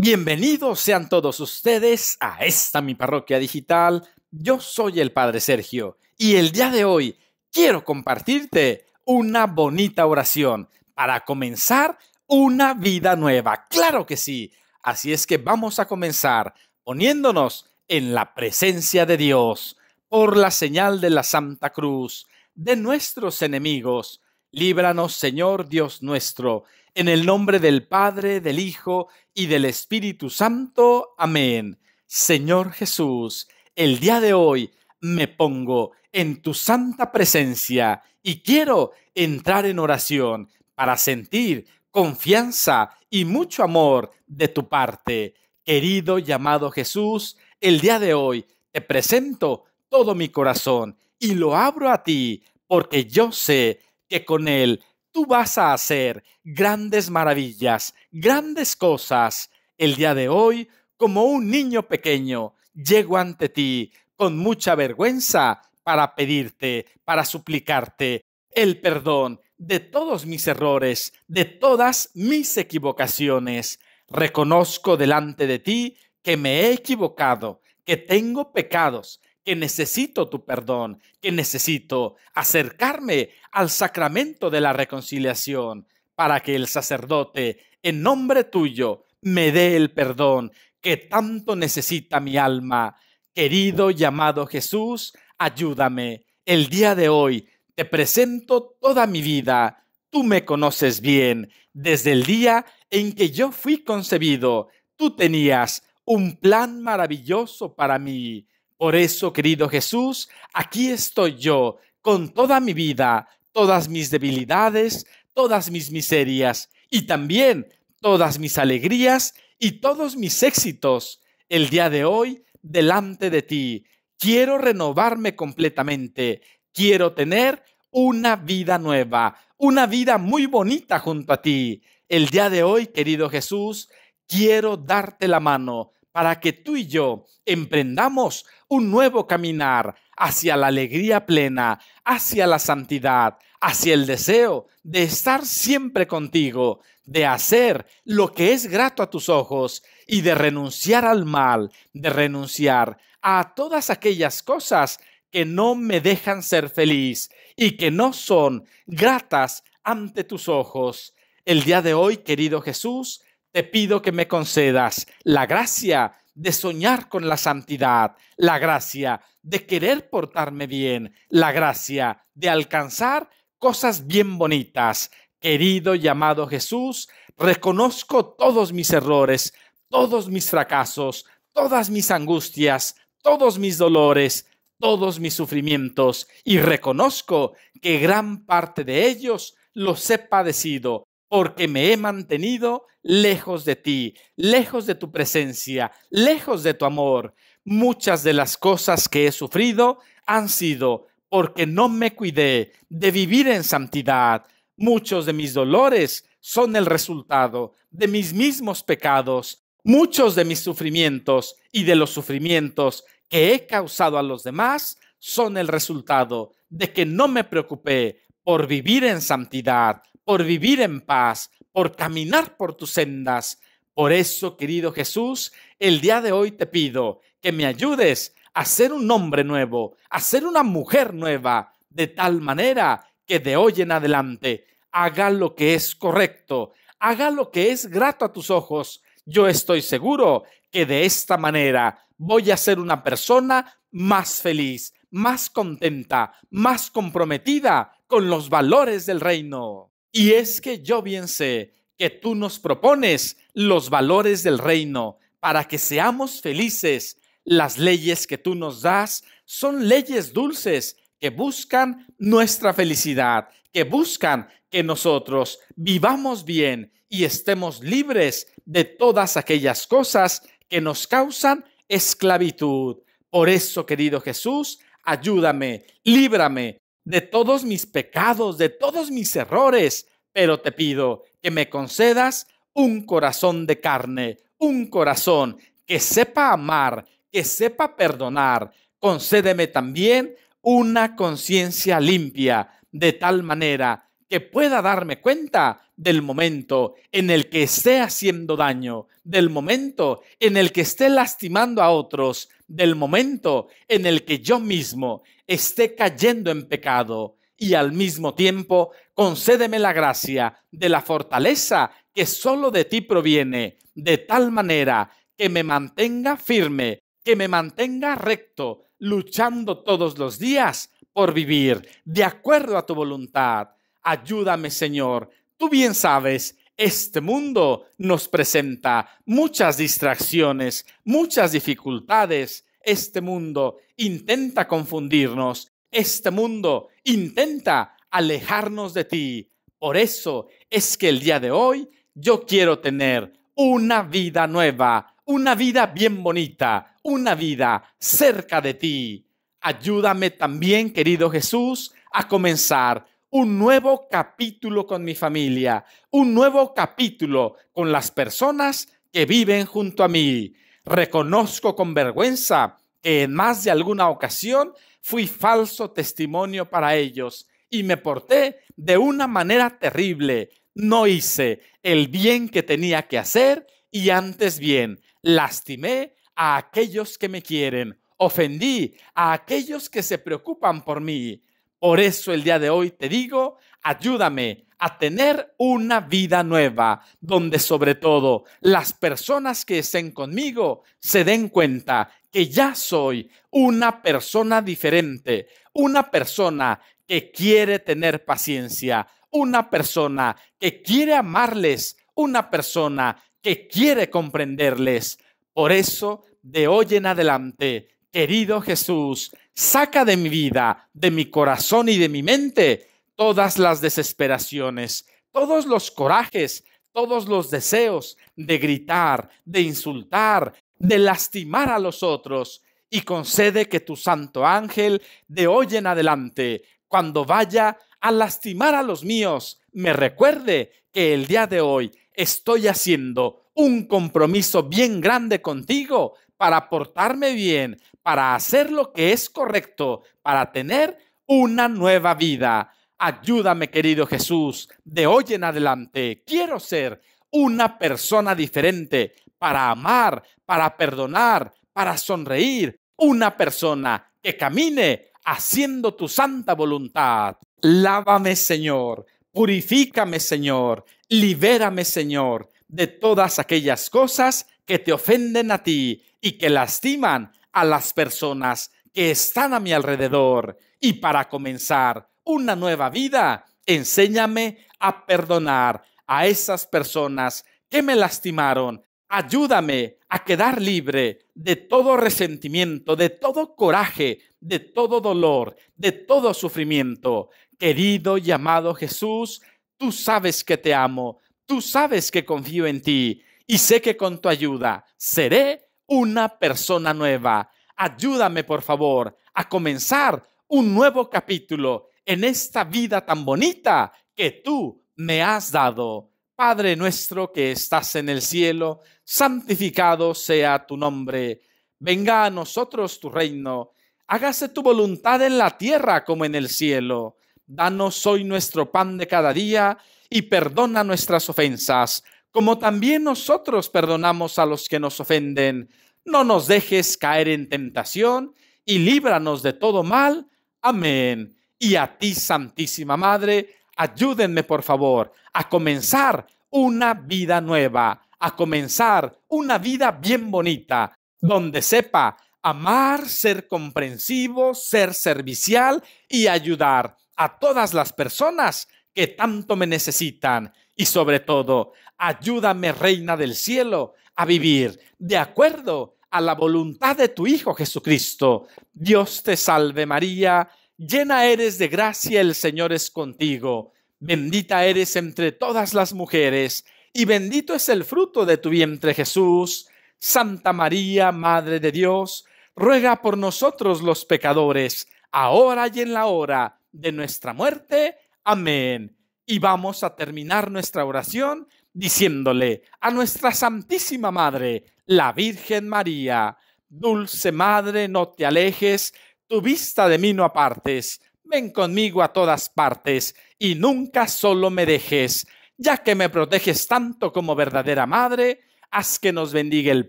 Bienvenidos sean todos ustedes a esta mi parroquia digital. Yo soy el Padre Sergio y el día de hoy quiero compartirte una bonita oración para comenzar una vida nueva. Claro que sí. Así es que vamos a comenzar poniéndonos en la presencia de Dios por la señal de la Santa Cruz de nuestros enemigos. Líbranos, Señor Dios nuestro en el nombre del Padre, del Hijo y del Espíritu Santo. Amén. Señor Jesús, el día de hoy me pongo en tu santa presencia y quiero entrar en oración para sentir confianza y mucho amor de tu parte. Querido y amado Jesús, el día de hoy te presento todo mi corazón y lo abro a ti porque yo sé que con él tú vas a hacer grandes maravillas, grandes cosas. El día de hoy, como un niño pequeño, llego ante ti con mucha vergüenza para pedirte, para suplicarte el perdón de todos mis errores, de todas mis equivocaciones. Reconozco delante de ti que me he equivocado, que tengo pecados, que necesito tu perdón, que necesito acercarme al sacramento de la reconciliación para que el sacerdote, en nombre tuyo, me dé el perdón que tanto necesita mi alma. Querido y amado Jesús, ayúdame. El día de hoy te presento toda mi vida. Tú me conoces bien. Desde el día en que yo fui concebido, tú tenías un plan maravilloso para mí. Por eso, querido Jesús, aquí estoy yo, con toda mi vida, todas mis debilidades, todas mis miserias y también todas mis alegrías y todos mis éxitos. El día de hoy, delante de ti, quiero renovarme completamente, quiero tener una vida nueva, una vida muy bonita junto a ti. El día de hoy, querido Jesús, quiero darte la mano, para que tú y yo emprendamos un nuevo caminar hacia la alegría plena, hacia la santidad, hacia el deseo de estar siempre contigo, de hacer lo que es grato a tus ojos y de renunciar al mal, de renunciar a todas aquellas cosas que no me dejan ser feliz y que no son gratas ante tus ojos. El día de hoy, querido Jesús, te pido que me concedas la gracia de soñar con la santidad, la gracia de querer portarme bien, la gracia de alcanzar cosas bien bonitas. Querido y amado Jesús, reconozco todos mis errores, todos mis fracasos, todas mis angustias, todos mis dolores, todos mis sufrimientos, y reconozco que gran parte de ellos los he padecido porque me he mantenido lejos de ti, lejos de tu presencia, lejos de tu amor. Muchas de las cosas que he sufrido han sido porque no me cuidé de vivir en santidad. Muchos de mis dolores son el resultado de mis mismos pecados. Muchos de mis sufrimientos y de los sufrimientos que he causado a los demás son el resultado de que no me preocupé por vivir en santidad, por vivir en paz, por caminar por tus sendas. Por eso, querido Jesús, el día de hoy te pido que me ayudes a ser un hombre nuevo, a ser una mujer nueva, de tal manera que de hoy en adelante haga lo que es correcto, haga lo que es grato a tus ojos. Yo estoy seguro que de esta manera voy a ser una persona más feliz, más contenta, más comprometida con los valores del reino. Y es que yo bien sé que tú nos propones los valores del reino para que seamos felices. Las leyes que tú nos das son leyes dulces que buscan nuestra felicidad, que buscan que nosotros vivamos bien y estemos libres de todas aquellas cosas que nos causan esclavitud. Por eso, querido Jesús, ayúdame, líbrame de todos mis pecados, de todos mis errores, pero te pido que me concedas un corazón de carne, un corazón que sepa amar, que sepa perdonar. Concédeme también una conciencia limpia, de tal manera que pueda darme cuenta del momento en el que esté haciendo daño, del momento en el que esté lastimando a otros, del momento en el que yo mismo esté cayendo en pecado y al mismo tiempo concédeme la gracia de la fortaleza que solo de ti proviene, de tal manera que me mantenga firme, que me mantenga recto, luchando todos los días por vivir de acuerdo a tu voluntad. Ayúdame, Señor. Tú bien sabes este mundo nos presenta muchas distracciones, muchas dificultades. Este mundo intenta confundirnos. Este mundo intenta alejarnos de ti. Por eso es que el día de hoy yo quiero tener una vida nueva, una vida bien bonita, una vida cerca de ti. Ayúdame también, querido Jesús, a comenzar un nuevo capítulo con mi familia, un nuevo capítulo con las personas que viven junto a mí. Reconozco con vergüenza que en más de alguna ocasión fui falso testimonio para ellos y me porté de una manera terrible. No hice el bien que tenía que hacer y antes bien, lastimé a aquellos que me quieren, ofendí a aquellos que se preocupan por mí por eso el día de hoy te digo, ayúdame a tener una vida nueva, donde sobre todo las personas que estén conmigo se den cuenta que ya soy una persona diferente, una persona que quiere tener paciencia, una persona que quiere amarles, una persona que quiere comprenderles. Por eso, de hoy en adelante, Querido Jesús, saca de mi vida, de mi corazón y de mi mente todas las desesperaciones, todos los corajes, todos los deseos de gritar, de insultar, de lastimar a los otros, y concede que tu santo ángel de hoy en adelante, cuando vaya a lastimar a los míos, me recuerde que el día de hoy estoy haciendo un compromiso bien grande contigo para portarme bien, para hacer lo que es correcto, para tener una nueva vida. Ayúdame, querido Jesús, de hoy en adelante. Quiero ser una persona diferente para amar, para perdonar, para sonreír. Una persona que camine haciendo tu santa voluntad. Lávame, Señor. Purifícame, Señor. Libérame, Señor, de todas aquellas cosas que te ofenden a ti y que lastiman a las personas que están a mi alrededor. Y para comenzar una nueva vida, enséñame a perdonar a esas personas que me lastimaron. Ayúdame a quedar libre de todo resentimiento, de todo coraje, de todo dolor, de todo sufrimiento. Querido y amado Jesús, tú sabes que te amo, tú sabes que confío en ti y sé que con tu ayuda seré una persona nueva. Ayúdame, por favor, a comenzar un nuevo capítulo en esta vida tan bonita que tú me has dado. Padre nuestro que estás en el cielo, santificado sea tu nombre. Venga a nosotros tu reino. Hágase tu voluntad en la tierra como en el cielo. Danos hoy nuestro pan de cada día y perdona nuestras ofensas como también nosotros perdonamos a los que nos ofenden. No nos dejes caer en tentación y líbranos de todo mal. Amén. Y a ti, Santísima Madre, ayúdenme por favor a comenzar una vida nueva, a comenzar una vida bien bonita, donde sepa amar, ser comprensivo, ser servicial y ayudar a todas las personas que tanto me necesitan y sobre todo, ayúdame, Reina del Cielo, a vivir de acuerdo a la voluntad de tu Hijo Jesucristo. Dios te salve María, llena eres de gracia, el Señor es contigo, bendita eres entre todas las mujeres, y bendito es el fruto de tu vientre Jesús. Santa María, Madre de Dios, ruega por nosotros los pecadores, ahora y en la hora de nuestra muerte. Amén. Y vamos a terminar nuestra oración diciéndole a nuestra Santísima Madre, la Virgen María, Dulce Madre, no te alejes, tu vista de mí no apartes, ven conmigo a todas partes y nunca solo me dejes, ya que me proteges tanto como verdadera Madre, haz que nos bendiga el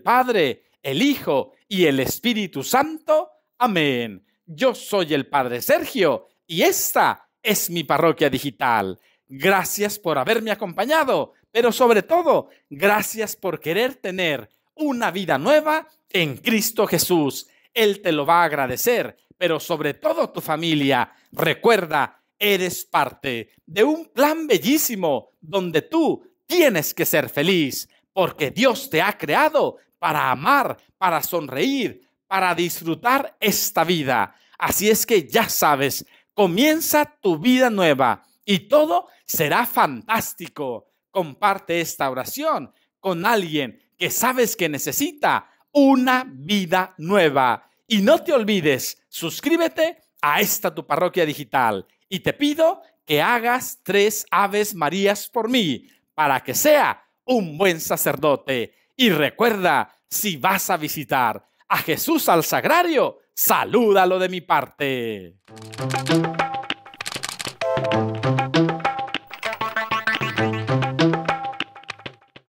Padre, el Hijo y el Espíritu Santo. Amén. Yo soy el Padre Sergio y esta es mi parroquia digital. Gracias por haberme acompañado, pero sobre todo, gracias por querer tener una vida nueva en Cristo Jesús. Él te lo va a agradecer, pero sobre todo tu familia. Recuerda, eres parte de un plan bellísimo donde tú tienes que ser feliz, porque Dios te ha creado para amar, para sonreír, para disfrutar esta vida. Así es que ya sabes, Comienza tu vida nueva y todo será fantástico. Comparte esta oración con alguien que sabes que necesita una vida nueva. Y no te olvides, suscríbete a esta tu parroquia digital y te pido que hagas tres aves marías por mí para que sea un buen sacerdote. Y recuerda, si vas a visitar a Jesús al Sagrario, Salúdalo de mi parte.